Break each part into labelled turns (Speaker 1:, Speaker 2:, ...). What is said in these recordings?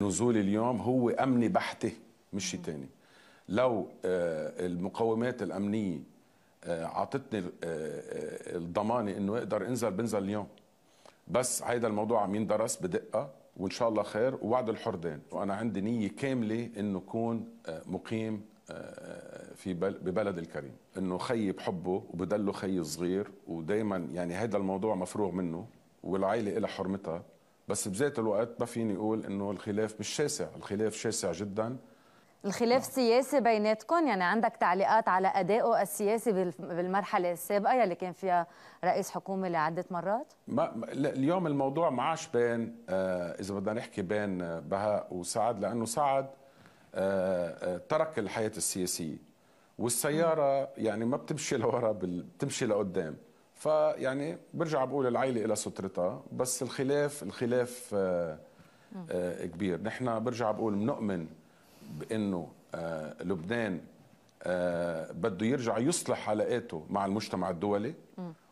Speaker 1: نزول اليوم هو أمني بحتة مش شيء تاني لو آه، المقومات الأمنية آه، عطتني آه، الضمانة أنه أقدر أنزل بنزل اليوم بس هيدا الموضوع عم يندرس بدقة وإن شاء الله خير ووعد الحردان وأنا عندي نية كاملة أنه أكون مقيم في ببلد الكريم انه خيي بحبه وبدله خيي صغير ودائما يعني هذا الموضوع مفروغ منه والعائله لها حرمتها بس بذات الوقت ما فيني اقول انه الخلاف مش شاسع الخلاف شاسع جدا
Speaker 2: الخلاف نعم. سياسي بيناتكم يعني عندك تعليقات على ادائه السياسي بالمرحله السابقه يلي كان فيها رئيس حكومه لعده مرات
Speaker 1: ما اليوم الموضوع ما عاش بين آه اذا بدنا نحكي بين آه، بهاء وسعد لانه سعد آه،, آه ترك الحياه السياسيه والسياره يعني ما بتمشي لورا بتمشي لقدام فيعني برجع بقول العائله إلى سترتها بس الخلاف الخلاف آآ آه، آآ آه، كبير نحن برجع بقول بنؤمن بانه آه، لبنان بده يرجع يصلح علاقاته مع المجتمع الدولي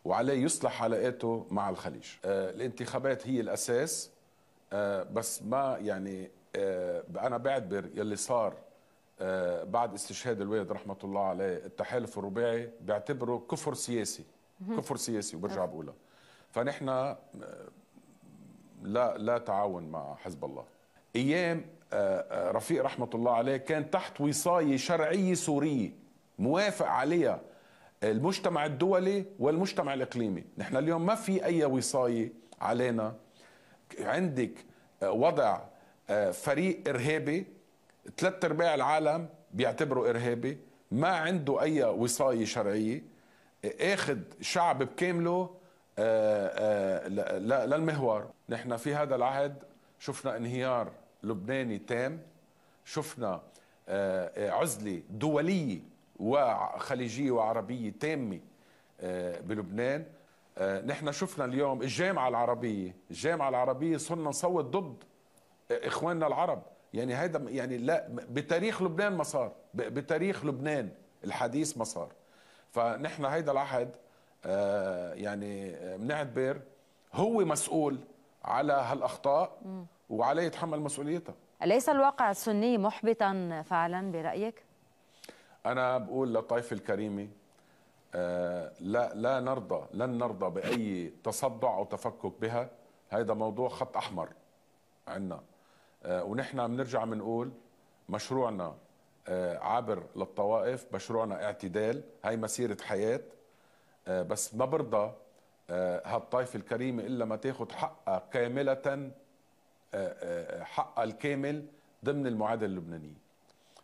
Speaker 1: وعليه يصلح علاقاته مع الخليج الانتخابات هي الاساس بس ما يعني انا بعتبر يلي صار بعد استشهاد الوالد رحمه الله عليه التحالف الرباعي بعتبره كفر سياسي كفر سياسي وبرجع بقولها فنحن لا لا تعاون مع حزب الله ايام آه، آه، رفيق رحمه الله عليه كان تحت وصايه شرعيه سوريه موافق عليها المجتمع الدولي والمجتمع الاقليمي نحن اليوم ما في اي وصايه علينا عندك آه، وضع فريق ارهابي ثلاث ارباع العالم بيعتبره ارهابي ما عنده اي وصايه شرعيه اخذ شعب بكامله آه، آه، للمهوار نحن في هذا العهد شفنا انهيار لبناني تام شفنا آه، عزلة دولية وخليجية وعربية تامة بلبنان نحن شفنا اليوم الجامعة العربية الجامعة العربية صرنا نصوت ضد إخواننا العرب يعني هذا يعني لا بتاريخ لبنان ما صار بتاريخ لبنان الحديث ما صار فنحن هيدا العهد آه، يعني بنعتبر آه، بير هو مسؤول على هالاخطاء وعليه يتحمل مسؤوليتها
Speaker 2: أليس الواقع السني محبطا فعلا برأيك؟
Speaker 1: أنا بقول للطائفة الكريمة آه، لا لا نرضى لن نرضى بأي تصدع أو تفكك بها هذا موضوع خط أحمر عندنا ونحن بنرجع بنقول مشروعنا آه، عابر للطوائف مشروعنا اعتدال هاي مسيرة حياة آه، بس ما برضى آه، هالطائفة الكريمة إلا ما تاخد حقها كاملة حقها الكامل ضمن المعادلة اللبنانية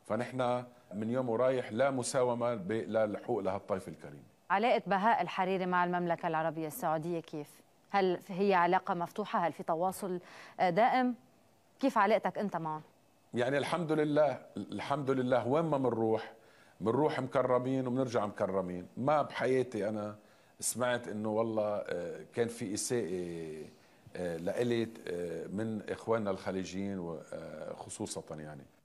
Speaker 1: فنحن من يوم ورايح لا مساومة لا لهالطائفة الكريمة
Speaker 2: علاقة بهاء الحريري مع المملكة العربية السعودية كيف؟ هل هي علاقة مفتوحة؟ هل في تواصل دائم؟ كيف علاقتك أنت معه؟
Speaker 1: يعني الحمد لله الحمد لله وين ما بنروح بنروح مكرمين وبنرجع مكرمين ما بحياتي انا سمعت انه والله آه، كان في اساءه آه، لإلي آه، من اخواننا الخليجيين خصوصا يعني